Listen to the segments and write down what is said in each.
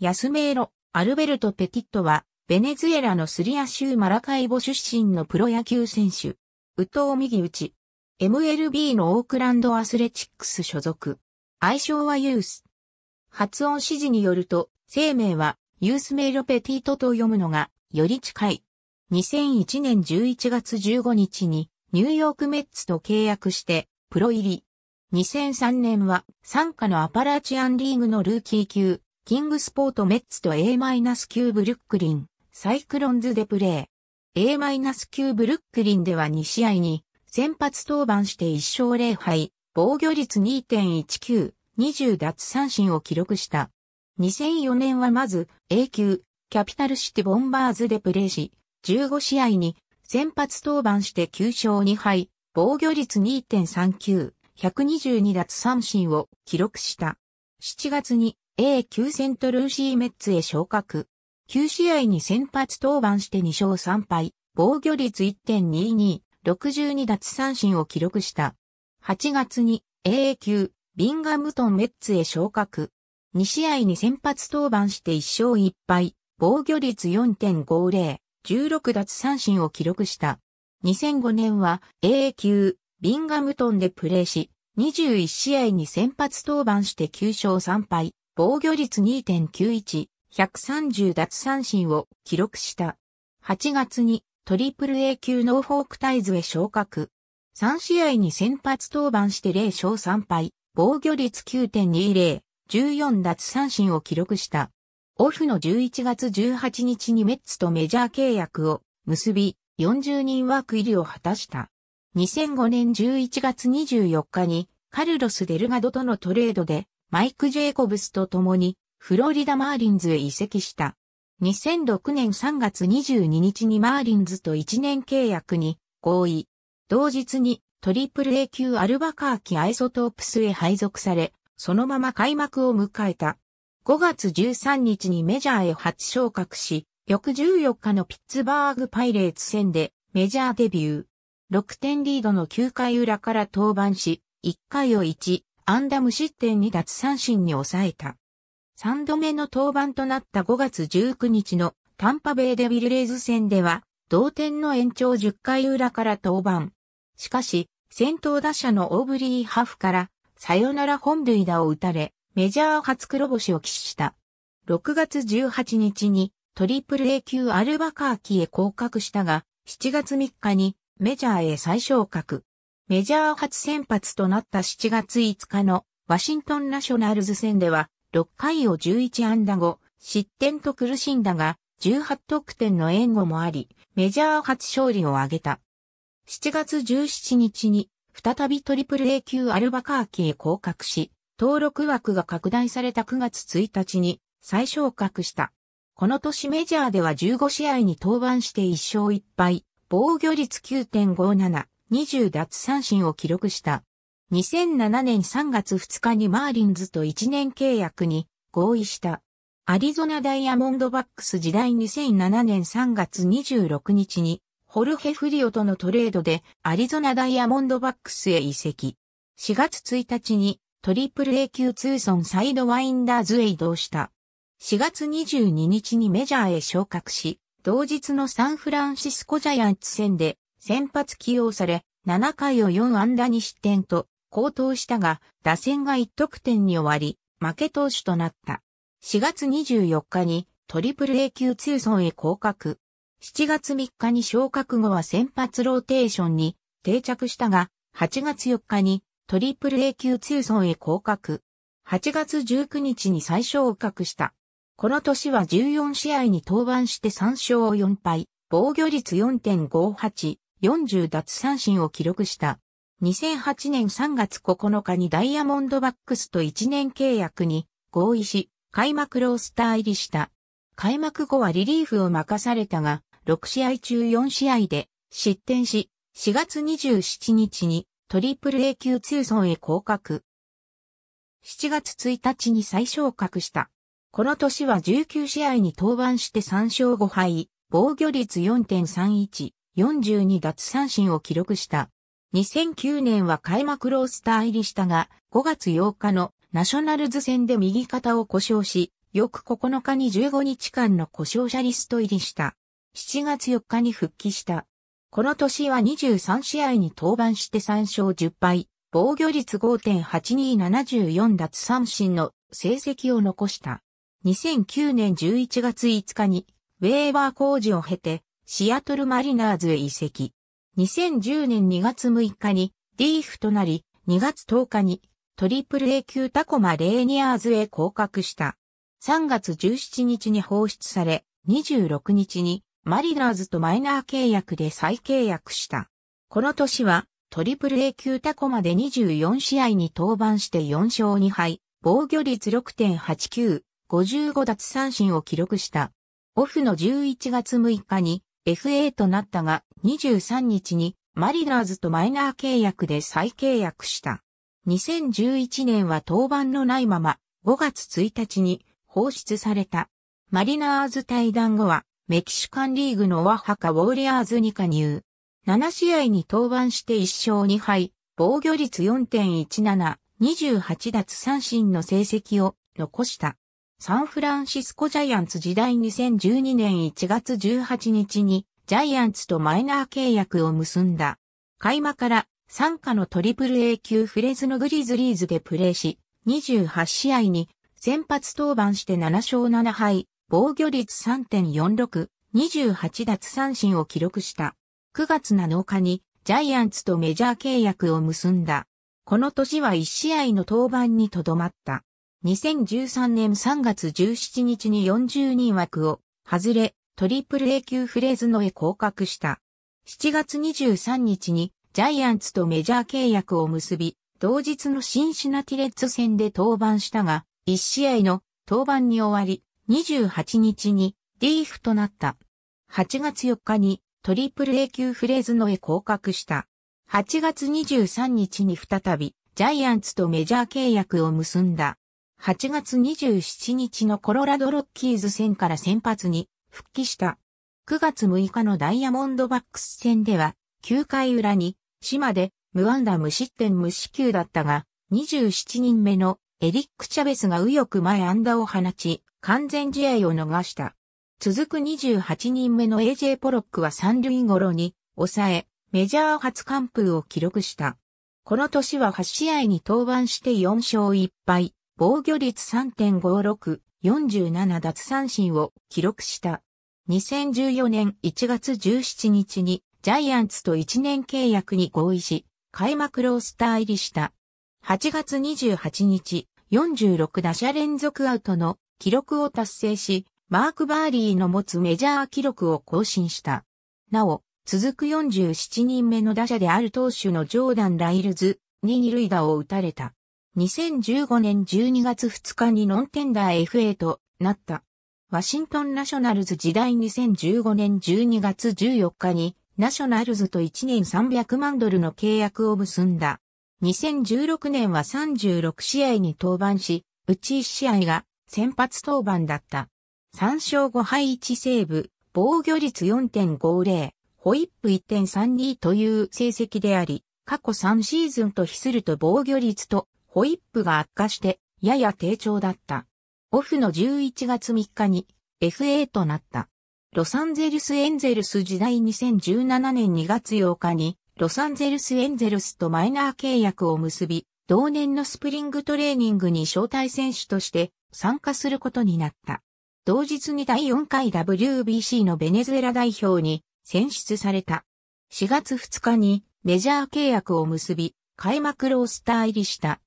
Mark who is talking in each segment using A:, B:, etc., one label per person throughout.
A: ヤスメーロ、アルベルト・ペティットは、ベネズエラのスリア州マラカイボ出身のプロ野球選手。ウトウ右打ち。MLB のオークランドアスレチックス所属。愛称はユース。発音指示によると、生命はユースメーロペティットと読むのがより近い。2001年11月15日にニューヨークメッツと契約してプロ入り。2003年は参加のアパラチアンリーグのルーキー級キングスポートメッツと A-9 ブルックリン、サイクロンズでプレー。A-9 ブルックリンでは2試合に先発登板して1勝0敗、防御率2.19、20奪三振を記録した。2004年はまず A 級、キャピタルシティボンバーズでプレーし、15試合に先発登板して9勝2敗、防御率2.39、122奪三振を記録した。7月に A 級セントルーシーメッツへ昇格。9試合に先発登板して2勝3敗、防御率1.22、62奪三振を記録した。8月に a 級、ビンガムトンメッツへ昇格。2試合に先発登板して1勝1敗、防御率4.50、16奪三振を記録した。2005年は AA 級、ビンガムトンでプレーし、21試合に先発登板して9勝3敗、防御率2.91、130奪三振を記録した。8月にトリプル A 級ノーフォークタイズへ昇格。3試合に先発登板して0勝3敗、防御率9.20、14奪三振を記録した。オフの11月18日にメッツとメジャー契約を結び、40人枠入りを果たした。2005年11月24日にカルロス・デルガドとのトレードでマイク・ジェイコブスと共にフロリダ・マーリンズへ移籍した。2006年3月22日にマーリンズと1年契約に合意。同日にトリプル A 級アルバカーキアイソトープスへ配属され、そのまま開幕を迎えた。5月13日にメジャーへ初昇格し、翌14日のピッツバーグパイレーツ戦でメジャーデビュー。6点リードの9回裏から登板し、1回を1、アンダム失点に奪三振に抑えた。3度目の登板となった5月19日のタンパベイデビルレイズ戦では、同点の延長10回裏から登板。しかし、先頭打者のオーブリー・ハフからサヨナラ本塁打を打たれ、メジャー初黒星を喫した。6月18日にトリプル A 級アルバカーキへ降格したが、7月3日にメジャーへ再昇格。メジャー初先発となった7月5日のワシントンナショナルズ戦では6回を11安打後、失点と苦しんだが、18得点の援護もあり、メジャー初勝利を挙げた。7月17日に、再びトリプル A 級アルバカーキへ降格し、登録枠が拡大された9月1日に再昇格した。この年メジャーでは15試合に登板して1勝1敗、防御率9.57、20奪三振を記録した。2007年3月2日にマーリンズと1年契約に合意した。アリゾナダイヤモンドバックス時代2007年3月26日に、ホルヘ・フリオとのトレードでアリゾナダイヤモンドバックスへ移籍。4月1日にトリプル A 級通ソンサイドワインダーズへ移動した。4月22日にメジャーへ昇格し、同日のサンフランシスコジャイアンツ戦で先発起用され、7回を4安打に失点と、高騰したが、打線が1得点に終わり、負け投手となった。4月24日に、トリプル A 級通村へ降格。7月3日に昇格後は先発ローテーションに定着したが、8月4日にトリプル A 級通村へ降格。8月19日に最再昇格した。この年は14試合に登板して3勝4敗、防御率4.58、40奪三振を記録した。2008年3月9日にダイヤモンドバックスと1年契約に合意し、開幕ロースター入りした。開幕後はリリーフを任されたが、6試合中4試合で失点し、4月27日にトリプル A 級通算へ降格。7月1日に再昇格した。この年は19試合に登板して3勝5敗、防御率4.31、42奪三振を記録した。2009年は開幕ロースター入りしたが、5月8日のナショナルズ戦で右肩を故障し、翌9日に15日間の故障者リスト入りした。7月4日に復帰した。この年は23試合に登板して3勝10敗、防御率5.8274奪三振の成績を残した。2009年11月5日にウェーバー工事を経てシアトルマリナーズへ移籍。2010年2月6日にディーフとなり、2月10日にトリプル A 級タコマレーニアーズへ降格した。3月17日に放出され、26日にマリナーズとマイナー契約で再契約した。この年はトリプル A 級タコマで24試合に登板して4勝2敗、防御率6.89、55奪三振を記録した。オフの11月6日に FA となったが23日にマリナーズとマイナー契約で再契約した。2011年は登板のないまま5月1日に放出された。マリナーズ対談後はメキシカンリーグのワハカウォーリアーズに加入。7試合に登板して1勝2敗、防御率4.17、28奪三振の成績を残した。サンフランシスコジャイアンツ時代2012年1月18日にジャイアンツとマイナー契約を結んだ。開幕から参加のトリプル A 級フレズのグリズリーズでプレーし、28試合に先発登板して7勝7敗、防御率3.46、28奪三振を記録した。9月7日にジャイアンツとメジャー契約を結んだ。この年は1試合の登板にとどまった。2013年3月17日に40人枠を外れ、トリプル A 級フレーズのへ降格した。7月23日にジャイアンツとメジャー契約を結び、同日のシンシナティレッツ戦で登板したが、1試合の登板に終わり、28日にリーフとなった。8月4日にトリプル A 級フレーズのへ降格した。8月23日に再びジャイアンツとメジャー契約を結んだ。8月27日のコロラドロッキーズ戦から先発に復帰した。9月6日のダイヤモンドバックス戦では、9回裏に、島で無安打無失点無死球だったが、27人目のエリック・チャベスが右翼前安打を放ち、完全試合を逃した。続く28人目の AJ ポロックは三塁頃に抑え、メジャー初完封を記録した。この年は8試合に登板して4勝1敗、防御率3.56、47奪三振を記録した。2014年1月17日にジャイアンツと1年契約に合意し、開幕ロースター入りした。8月28日、46打者連続アウトの記録を達成し、マーク・バーリーの持つメジャー記録を更新した。なお、続く47人目の打者である投手のジョーダン・ライルズに二塁打を打たれた。2015年12月2日にノンテンダー FA となった。ワシントンナショナルズ時代2015年12月14日にナショナルズと1年300万ドルの契約を結んだ。2016年は36試合に登板し、うち1試合が先発登板だった。3勝5敗1セーブ、防御率4.50、ホイップ1.32という成績であり、過去3シーズンと比すると防御率とホイップが悪化して、やや低調だった。オフの11月3日に FA となった。ロサンゼルスエンゼルス時代2017年2月8日にロサンゼルスエンゼルスとマイナー契約を結び、同年のスプリングトレーニングに招待選手として参加することになった。同日に第4回 WBC のベネズエラ代表に選出された。4月2日にメジャー契約を結び、開幕ロースター入りした。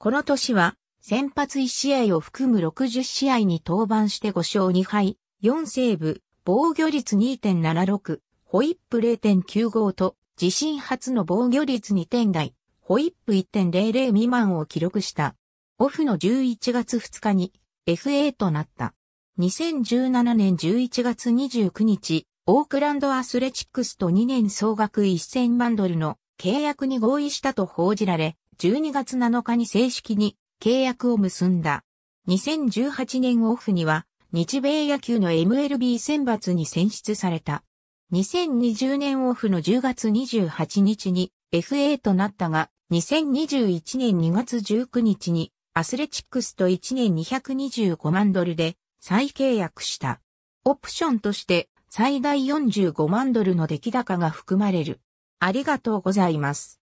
A: この年は、先発1試合を含む60試合に登板して5勝2敗、4セーブ、防御率2.76、ホイップ0.95と、自身初の防御率2点台、ホイップ1.00未満を記録した。オフの11月2日に FA となった。2017年11月29日、オークランドアスレチックスと2年総額1000万ドルの契約に合意したと報じられ、12月7日に正式に契約を結んだ。2018年オフには日米野球の MLB 選抜に選出された。2020年オフの10月28日に FA となったが、2021年2月19日にアスレチックスと1年225万ドルで再契約した。オプションとして最大45万ドルの出来高が含まれる。ありがとうございます。